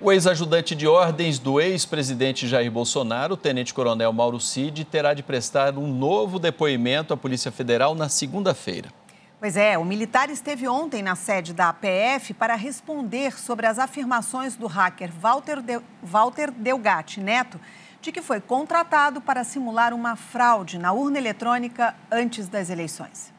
O ex-ajudante de ordens do ex-presidente Jair Bolsonaro, tenente-coronel Mauro Cid, terá de prestar um novo depoimento à Polícia Federal na segunda-feira. Pois é, o militar esteve ontem na sede da APF para responder sobre as afirmações do hacker Walter, de... Walter Delgatti Neto de que foi contratado para simular uma fraude na urna eletrônica antes das eleições.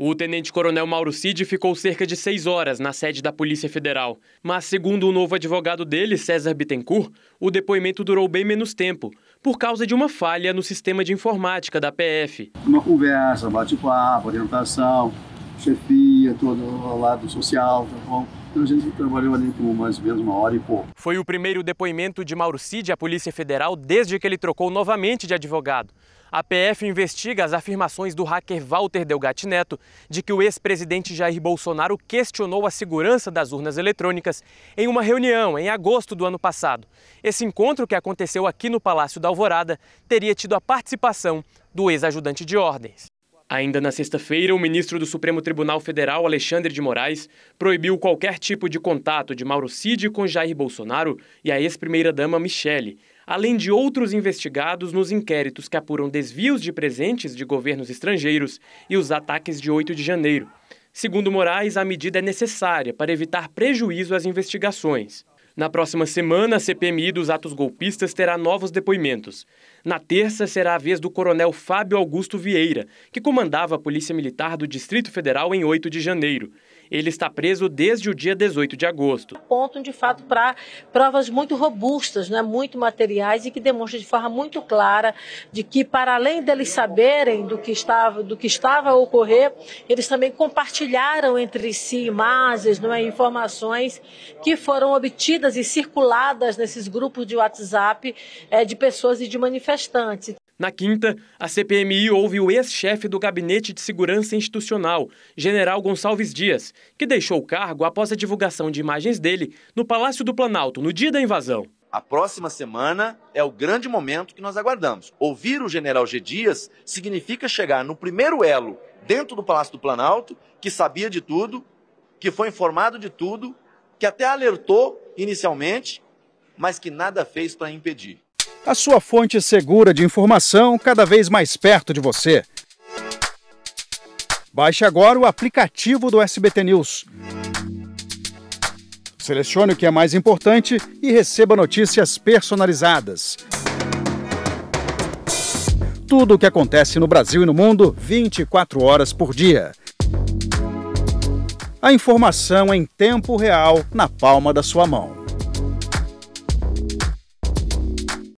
O tenente-coronel Mauro Cid ficou cerca de seis horas na sede da Polícia Federal. Mas, segundo o novo advogado dele, César Bittencourt, o depoimento durou bem menos tempo, por causa de uma falha no sistema de informática da PF. Uma conversa, bate-papo, orientação, chefia, todo o lado social, tá bom? então a gente trabalhou ali por mais ou menos uma hora e pouco. Foi o primeiro depoimento de Mauro Cid à Polícia Federal desde que ele trocou novamente de advogado. A PF investiga as afirmações do hacker Walter Delgatti Neto de que o ex-presidente Jair Bolsonaro questionou a segurança das urnas eletrônicas em uma reunião em agosto do ano passado. Esse encontro, que aconteceu aqui no Palácio da Alvorada, teria tido a participação do ex-ajudante de ordens. Ainda na sexta-feira, o ministro do Supremo Tribunal Federal, Alexandre de Moraes, proibiu qualquer tipo de contato de Mauro Cid com Jair Bolsonaro e a ex-primeira-dama Michele, além de outros investigados nos inquéritos que apuram desvios de presentes de governos estrangeiros e os ataques de 8 de janeiro. Segundo Moraes, a medida é necessária para evitar prejuízo às investigações. Na próxima semana, a CPMI dos atos golpistas terá novos depoimentos. Na terça, será a vez do coronel Fábio Augusto Vieira, que comandava a Polícia Militar do Distrito Federal em 8 de janeiro. Ele está preso desde o dia 18 de agosto. Apontam, de fato, para provas muito robustas, né, muito materiais e que demonstram de forma muito clara de que, para além deles saberem do que estava, do que estava a ocorrer, eles também compartilharam entre si imagens, não é, informações que foram obtidas e circuladas nesses grupos de WhatsApp é, de pessoas e de manifestantes. Na quinta, a CPMI ouve o ex-chefe do Gabinete de Segurança Institucional, General Gonçalves Dias, que deixou o cargo após a divulgação de imagens dele no Palácio do Planalto, no dia da invasão. A próxima semana é o grande momento que nós aguardamos. Ouvir o general G. Dias significa chegar no primeiro elo dentro do Palácio do Planalto, que sabia de tudo, que foi informado de tudo, que até alertou inicialmente, mas que nada fez para impedir. A sua fonte segura de informação cada vez mais perto de você. Baixe agora o aplicativo do SBT News. Selecione o que é mais importante e receba notícias personalizadas. Tudo o que acontece no Brasil e no mundo, 24 horas por dia. A informação em tempo real na palma da sua mão.